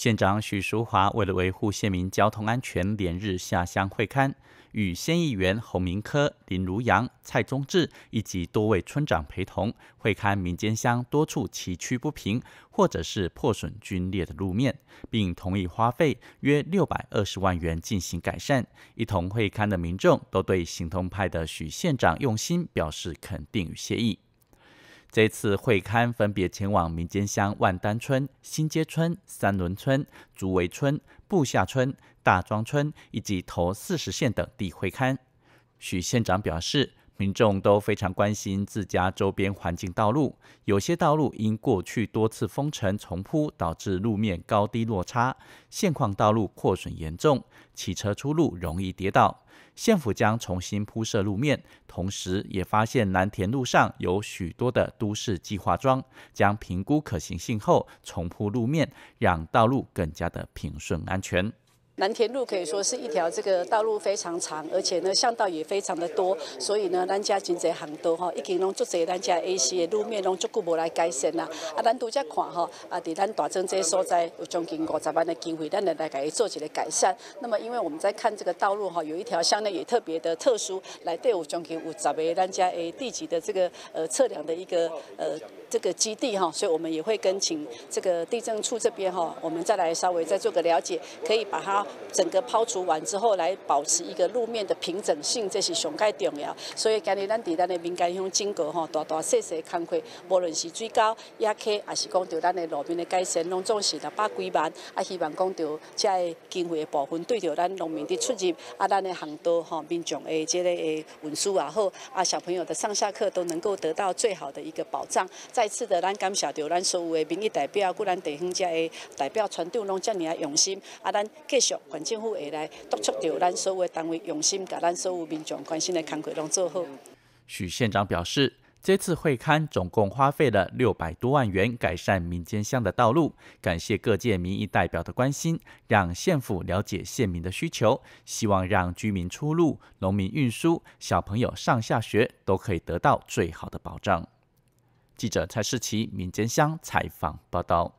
县长许淑华为了维护县民交通安全，连日下乡会刊，与县议员洪明科、林如阳、蔡宗智以及多位村长陪同会刊民间乡多处崎岖不平或者是破损龟裂的路面，并同意花费约六百二十万元进行改善。一同会刊的民众都对行动派的许县长用心表示肯定与谢意。这次会刊分别前往民间乡万丹村、新街村、三轮村、竹围村、布下村、大庄村以及头四十县等地会刊。许县长表示。民众都非常关心自家周边环境、道路。有些道路因过去多次封城重铺，导致路面高低落差，现况道路破损严重，骑车出入容易跌倒。县府将重新铺设路面，同时也发现南田路上有许多的都市计划桩，将评估可行性后重铺路面，让道路更加的平顺安全。南田路可以说是一条这个道路非常长，而且呢巷道也非常的多，所以呢，咱家景在很多哈，一经拢做者咱家 C 些路面拢足步无来改善呐。啊，单独只看哈，啊，伫咱大正这所在有将近五十万的经费，咱来来给伊做起个改善。那么，因为我们在看这个道路哈，有一条巷呢也特别的特殊，来对有将近五十个咱家 A 地级的这个呃测量的一个呃。这个基地哈，所以我们也会跟请这个地震处这边哈，我们再来稍微再做个了解，可以把它整个抛除完之后，来保持一个路面的平整性，这是上盖重要。所以今日咱伫咱的民间乡经过哈，大大细的看开，无论是最高压去，也是讲到咱的路面的改善，拢总是六百几万。啊，希望讲到这经费的部分，对着咱农民的出入，啊，咱的航道哈，民众的这个 A 运输啊，好啊小朋友的上下课都能够得到最好的一个保障。再次的，咱感谢到咱所有的民意代表，固咱地方遮的代表船长拢遮尔啊用心，啊，咱继续管政府下来督促到咱所有的单位用心，甲咱所有民众关心的工作拢做好。许县长表示，这次会刊总共花费了六百多万元，改善民间乡的道路。感谢各界民意代表的关心，让县府了解县民的需求，希望让居民出路、农民运输、小朋友上下学都可以得到最好的保障。记者蔡世奇，民间乡采访报道。